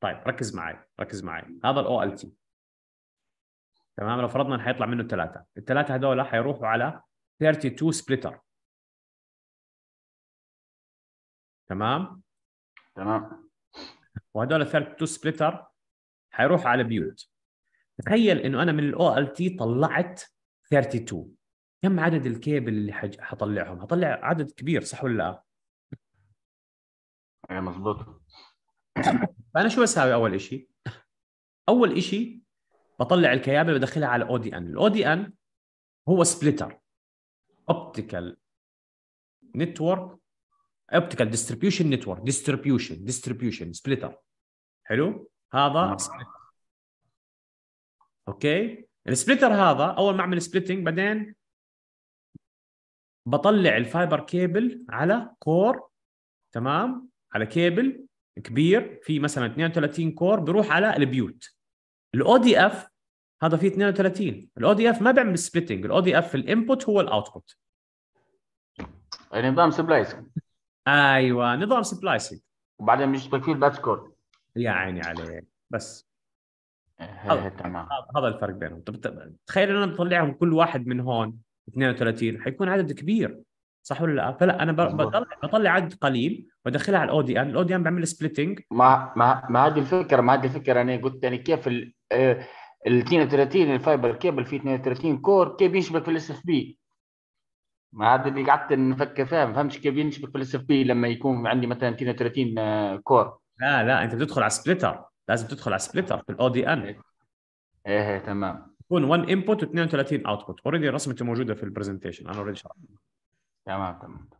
طيب ركز معي ركز معي هذا الاو ال تي تمام لو فرضنا حيطلع منه ثلاثه الثلاثه هذول حيروحوا على 32 سبليتر تمام تمام وهذول 32 سبليتر حيروحوا على بيوت تخيل انه انا من الاو ال تي طلعت 32 كم عدد الكيبل اللي حج... حطلعهم؟ حطلع عدد كبير صح ولا لا؟ ايه مضبوط فانا شو بساوي اول شيء؟ اول شيء بطلع الكيابه بدخلها على الاو دي ان، الاو دي ان هو سبلتر اوبتيكال نتورك اوبتيكال ديستريبيوشن نتورك ديستريبيوشن ديستريبيوشن سبلتر حلو؟ هذا آه. اوكي؟ السبلتر هذا اول ما اعمل سبلتنج بعدين بطلع الفايبر كيبل على كور تمام على كيبل كبير في مثلا 32 كور بيروح على البيوت الاو دي اف هذا فيه 32 الاو دي اف ما بيعمل سبليتنج الاو دي اف الانبوت هو الاوتبوت نظام سبلايسنج ايوه نظام سبلايسنج وبعدين بيشتغل فيه الباتش كور يا عيني عليك بس إيه، إيه، تمام هذا الفرق بينهم طب تخيل انا بطلعهم كل واحد من هون 32 حيكون عدد كبير صح ولا لا؟ فلا انا بطلع بطلع عدد قليل وادخلها على الاو دي ان، الاو دي ان بعمل سبليتنج ما ما ما هذه الفكره ما هذه الفكره انا قلت يعني كيف ال 32 آه، الفايبر كيبل فيه 32 كور كيف يشبك في الاس اف بي؟ ما هذا اللي قعدت نفكر فيها ما فهمتش كيف يشبك في الاس اف بي لما يكون عندي مثلا 32 آه، كور لا لا انت بتدخل على سبليتر لازم تدخل على سبليتر في الاو دي ان إيه،, ايه تمام يكون 1 انبوت و32 اوتبوت اوريدي رسمته موجوده في البرزنتيشن انا اوريدي شرحت Llama